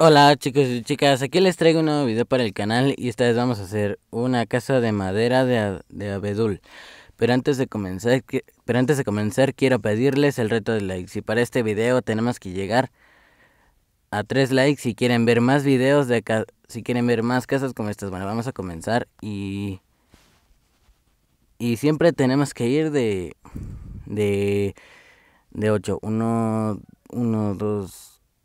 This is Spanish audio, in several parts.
Hola chicos y chicas, aquí les traigo un nuevo video para el canal y esta vez vamos a hacer una casa de madera de, abedul. Pero antes de, comenzar, pero antes de comenzar quiero pedirles el reto de likes y para este video tenemos que llegar a 3 likes si quieren ver más videos de acá, si quieren ver más casas como estas. Bueno, vamos a comenzar y... Y siempre tenemos que ir de... de... de 8, 1, 1, 2...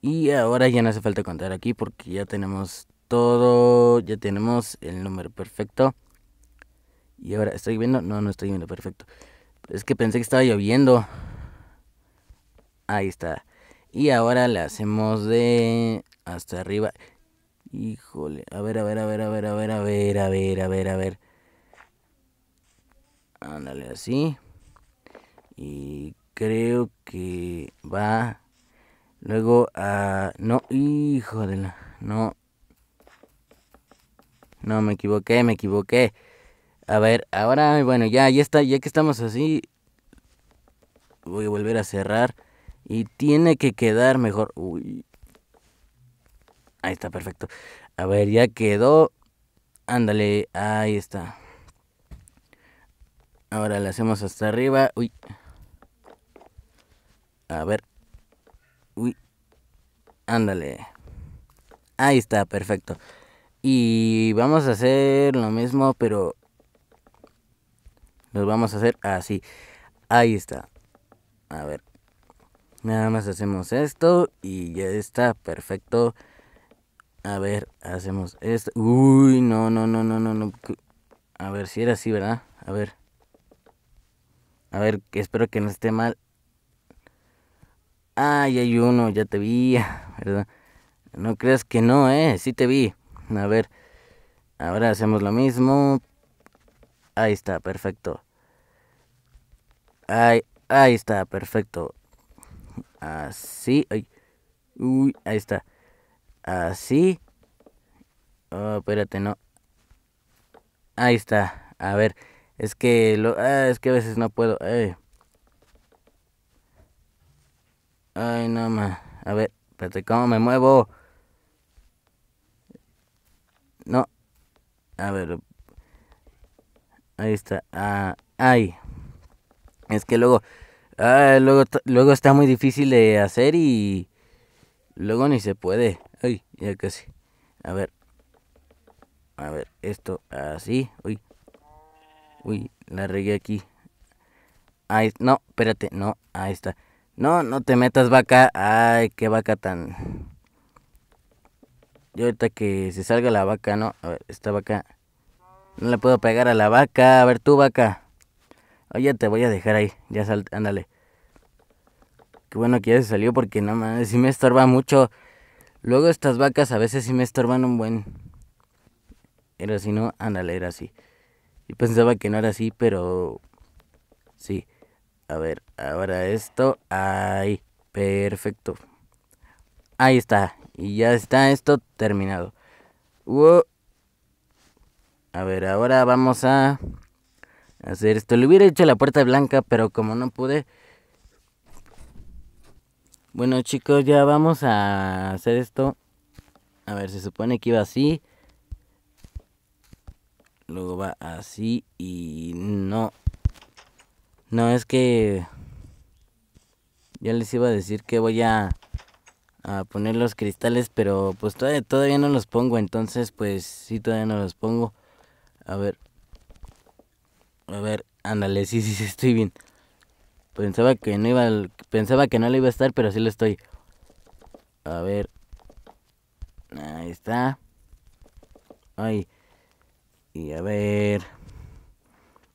Y ahora ya no hace falta contar aquí porque ya tenemos todo, ya tenemos el número perfecto. Y ahora, ¿estoy viendo? No, no estoy viendo perfecto. Es que pensé que estaba lloviendo. Ahí está. Y ahora le hacemos de hasta arriba. Híjole, a ver, a ver, a ver, a ver, a ver, a ver, a ver, a ver, a ver. Ándale así. Y creo que va Luego, a ah, no, hijo de la, no. No, me equivoqué, me equivoqué. A ver, ahora, bueno, ya, ya está, ya que estamos así, voy a volver a cerrar. Y tiene que quedar mejor. Uy. Ahí está, perfecto. A ver, ya quedó. Ándale, ahí está. Ahora la hacemos hasta arriba. Uy. A ver, Uy. Ándale. Ahí está, perfecto. Y vamos a hacer lo mismo, pero... Lo vamos a hacer así. Ahí está. A ver. Nada más hacemos esto y ya está, perfecto. A ver, hacemos esto. Uy, no, no, no, no, no, no. A ver, si era así, ¿verdad? A ver. A ver, espero que no esté mal. Ay, hay uno, ya te vi, ¿verdad? No creas que no, ¿eh? Sí te vi. A ver, ahora hacemos lo mismo. Ahí está, perfecto. Ahí, ahí está, perfecto. Así, ay. Uy, ahí está. Así. Oh, espérate, no. Ahí está. A ver, es que lo, ah, es que a veces no puedo. Eh. Ay, no más. A ver, espérate, ¿cómo me muevo? No. A ver. Ahí está. Ah, ay. Es que luego. Ah, luego, luego está muy difícil de hacer y. Luego ni se puede. Ay, ya casi. A ver. A ver, esto así. Uy. Uy, la regué aquí. ay, no, espérate, no, ahí está. No, no te metas vaca. Ay, qué vaca tan... Yo ahorita que se salga la vaca, ¿no? A ver, esta vaca... No le puedo pegar a la vaca. A ver, tú, vaca. Oye, te voy a dejar ahí. Ya sal... Ándale. Qué bueno que ya se salió porque no mames, sí me estorba mucho. Luego estas vacas a veces sí me estorban un buen... Era así, ¿no? Ándale, era así. Yo pensaba que no era así, pero... Sí. A ver, Ahora esto. Ahí. Perfecto. Ahí está. Y ya está esto terminado. A ver, ahora vamos a hacer esto. Le hubiera hecho la puerta blanca, pero como no pude... Bueno chicos, ya vamos a hacer esto. A ver, se supone que iba así. Luego va así y no. No, es que... Ya les iba a decir que voy a, a poner los cristales, pero pues todavía, todavía no los pongo, entonces pues sí, todavía no los pongo. A ver. A ver, ándale, sí, sí, estoy bien. Pensaba que no iba, pensaba que no le iba a estar, pero sí lo estoy. A ver. Ahí está. Ay. Y a ver.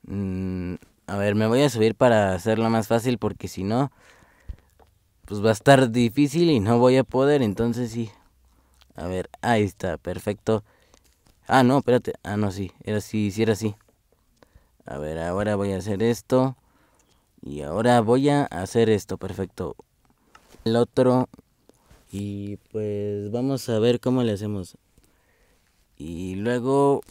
Mm, a ver, me voy a subir para hacerlo más fácil porque si no, pues va a estar difícil y no voy a poder, entonces sí. A ver, ahí está, perfecto. Ah, no, espérate. Ah, no, sí, era así, sí era así. A ver, ahora voy a hacer esto. Y ahora voy a hacer esto, perfecto. El otro. Y pues vamos a ver cómo le hacemos. Y luego...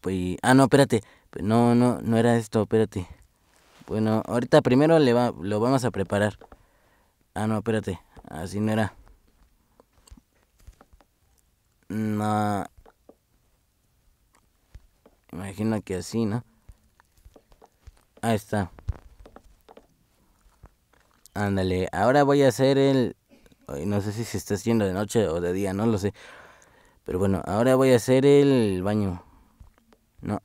Pues... Ah, no, espérate. No, no, no era esto, espérate. Bueno, ahorita primero le va, lo vamos a preparar. Ah, no, espérate. Así no era. No. Imagino que así, ¿no? Ahí está. Ándale, ahora voy a hacer el... No sé si se está haciendo de noche o de día, no lo sé. Pero bueno, ahora voy a hacer el baño. No.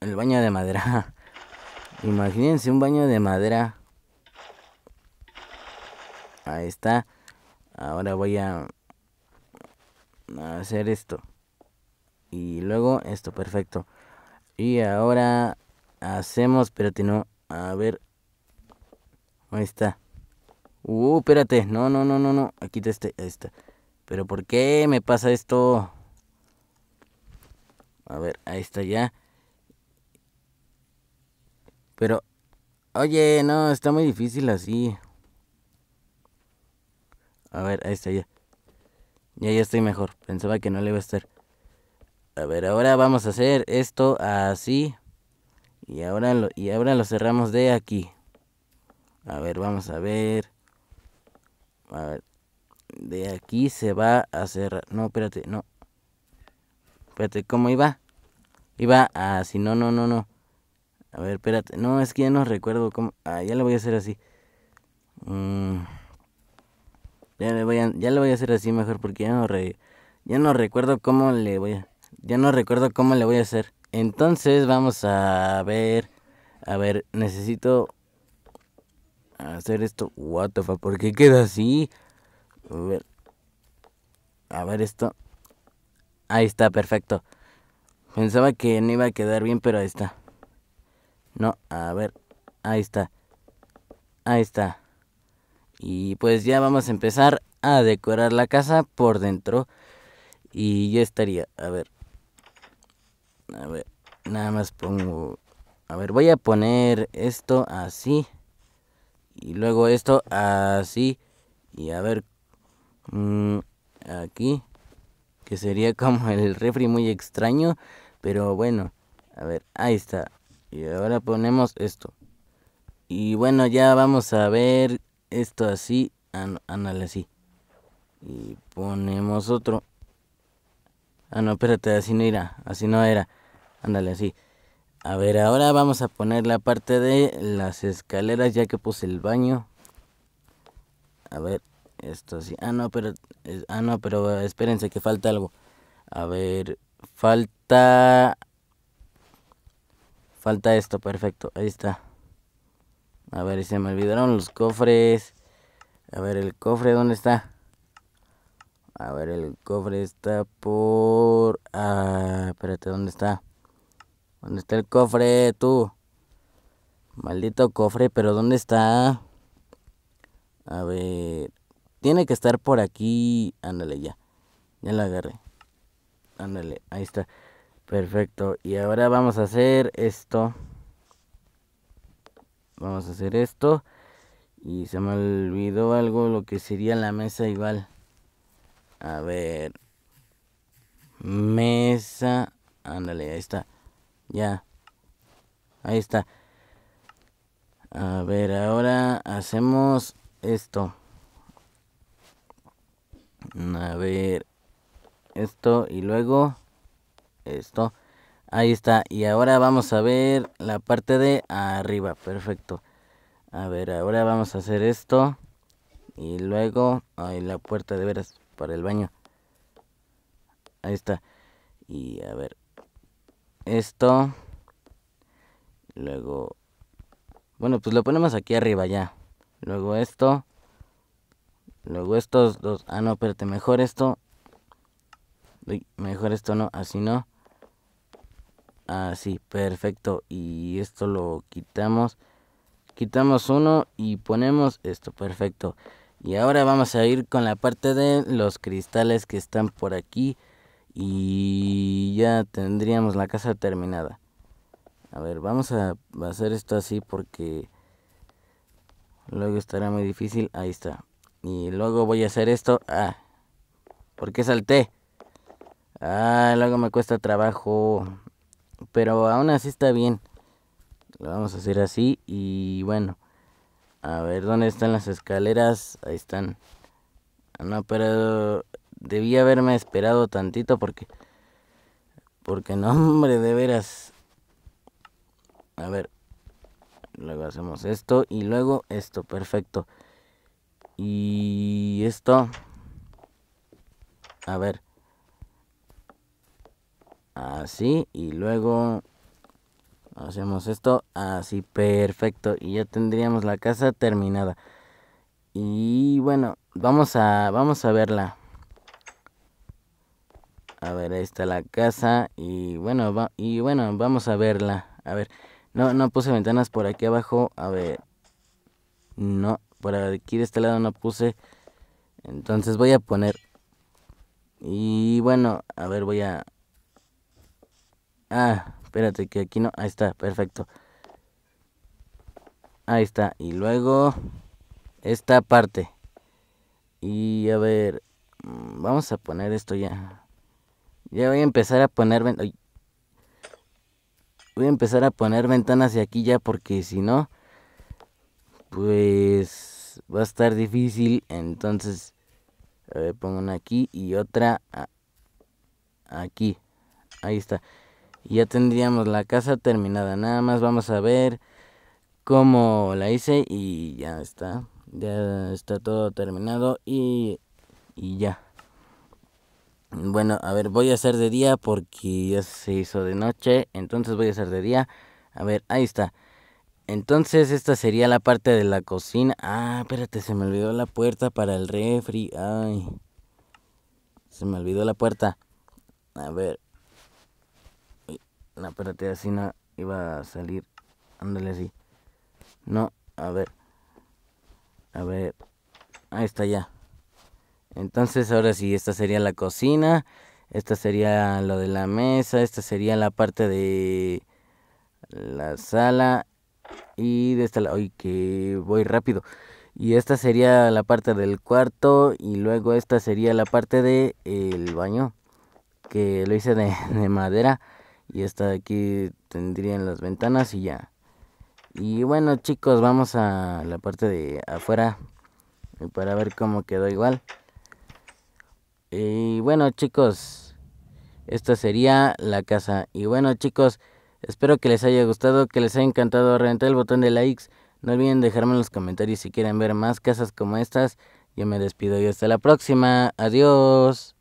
El baño de madera. Imagínense un baño de madera. Ahí está. Ahora voy a hacer esto. Y luego esto, perfecto. Y ahora hacemos, espérate, no. A ver. Ahí está. Uh, espérate. No, no, no, no, no. Aquí te este, Ahí está. Pero ¿por qué me pasa esto? A ver, ahí está ya. Pero, oye, no, está muy difícil así. A ver, ahí está ya. Ya, ya estoy mejor. Pensaba que no le iba a estar. A ver, ahora vamos a hacer esto así. Y ahora lo, y ahora lo cerramos de aquí. A ver, vamos a ver. A ver. De aquí se va a cerrar. No, espérate, no. Espérate, ¿cómo iba? Iba así. No, no, no, no. A ver, espérate. No, es que ya no recuerdo cómo. Ah, ya lo voy a hacer así. Mm. Ya, voy a, ya lo voy a hacer así mejor porque ya no, re... ya no recuerdo cómo le voy a. Ya no recuerdo cómo le voy a hacer. Entonces vamos a ver. A ver, necesito hacer esto. What the ¿por qué queda así? A ver. A ver esto. Ahí está, perfecto. Pensaba que no iba a quedar bien, pero ahí está. No, a ver. Ahí está. Ahí está. Y pues ya vamos a empezar a decorar la casa por dentro. Y ya estaría. A ver. A ver. Nada más pongo... A ver, voy a poner esto así. Y luego esto así. Y a ver. Mm, aquí. Que sería como el refri muy extraño. Pero bueno. A ver, ahí está. Y ahora ponemos esto. Y bueno, ya vamos a ver esto así, ándale así. Y ponemos otro. Ah, no, espérate, así no era. así no era. Ándale así. A ver, ahora vamos a poner la parte de las escaleras ya que puse el baño. A ver, esto así. Ah, no, pero ah no, pero espérense que falta algo. A ver, falta Falta esto, perfecto. Ahí está. A ver, se me olvidaron los cofres. A ver, el cofre, ¿dónde está? A ver, el cofre está por... Ah, espérate, ¿dónde está? ¿Dónde está el cofre, tú? Maldito cofre, pero ¿dónde está? A ver... Tiene que estar por aquí. Ándale, ya. Ya la agarré. Ándale, ahí está. Perfecto. Y ahora vamos a hacer esto. Vamos a hacer esto. Y se me olvidó algo, lo que sería la mesa igual. A ver. Mesa. Ándale, ahí está. Ya. Ahí está. A ver, ahora hacemos esto. A ver. Esto y luego esto. Ahí está. Y ahora vamos a ver la parte de arriba. Perfecto. A ver, ahora vamos a hacer esto. Y luego... Ahí la puerta de veras para el baño. Ahí está. Y a ver. Esto. Luego... Bueno, pues lo ponemos aquí arriba ya. Luego esto. Luego estos dos. Ah, no, espérate. Mejor esto. mejor esto no. Así no. Ah, sí, perfecto. Y esto lo quitamos. Quitamos uno y ponemos esto, perfecto. Y ahora vamos a ir con la parte de los cristales que están por aquí. Y ya tendríamos la casa terminada. A ver, vamos a hacer esto así porque luego estará muy difícil. Ahí está. Y luego voy a hacer esto. Ah, ¿por qué salté? Ah, luego me cuesta trabajo. Pero aún así está bien. Lo vamos a hacer así y bueno. A ver, ¿dónde están las escaleras? Ahí están. No, pero debí haberme esperado tantito porque... Porque no, hombre, de veras. A ver. Luego hacemos esto y luego esto, perfecto. Y esto. A ver así y luego hacemos esto así perfecto y ya tendríamos la casa terminada y bueno vamos a vamos a verla a ver ahí está la casa y bueno y bueno vamos a verla a ver no no puse ventanas por aquí abajo a ver no por aquí de este lado no puse entonces voy a poner y bueno a ver voy a Ah, espérate que aquí no. Ahí está, perfecto. Ahí está. Y luego esta parte. Y a ver, mm, vamos a poner esto ya. Ya voy a empezar a poner... Voy a empezar a poner ventanas de aquí ya porque si no, pues va a estar difícil. Entonces, a ver, pongo una aquí y otra aquí. Ahí está ya tendríamos la casa terminada. Nada más vamos a ver cómo la hice y ya está. Ya está todo terminado y, y ya. Bueno, a ver, voy a hacer de día porque ya se hizo de noche. Entonces voy a hacer de día. A ver, ahí está. Entonces esta sería la parte de la cocina. Ah, espérate, se me olvidó la puerta para el refri. Ay. Se me olvidó la puerta. A ver, la espérate, así no iba a salir. Ándale así. No, a ver. A ver. Ahí está ya. Entonces ahora sí, esta sería la cocina. Esta sería lo de la mesa. Esta sería la parte de la sala. Y de esta... Ay, que voy rápido. Y esta sería la parte del cuarto. Y luego esta sería la parte de el baño. Que lo hice de madera y esta de aquí tendrían las ventanas y ya. Y bueno chicos, vamos a la parte de afuera eh, para ver cómo quedó igual. Y bueno chicos, esta sería la casa. Y bueno chicos, espero que les haya gustado, que les haya encantado. Reventar el botón de likes. No olviden dejarme en los comentarios si quieren ver más casas como estas. Yo me despido y hasta la próxima. Adiós.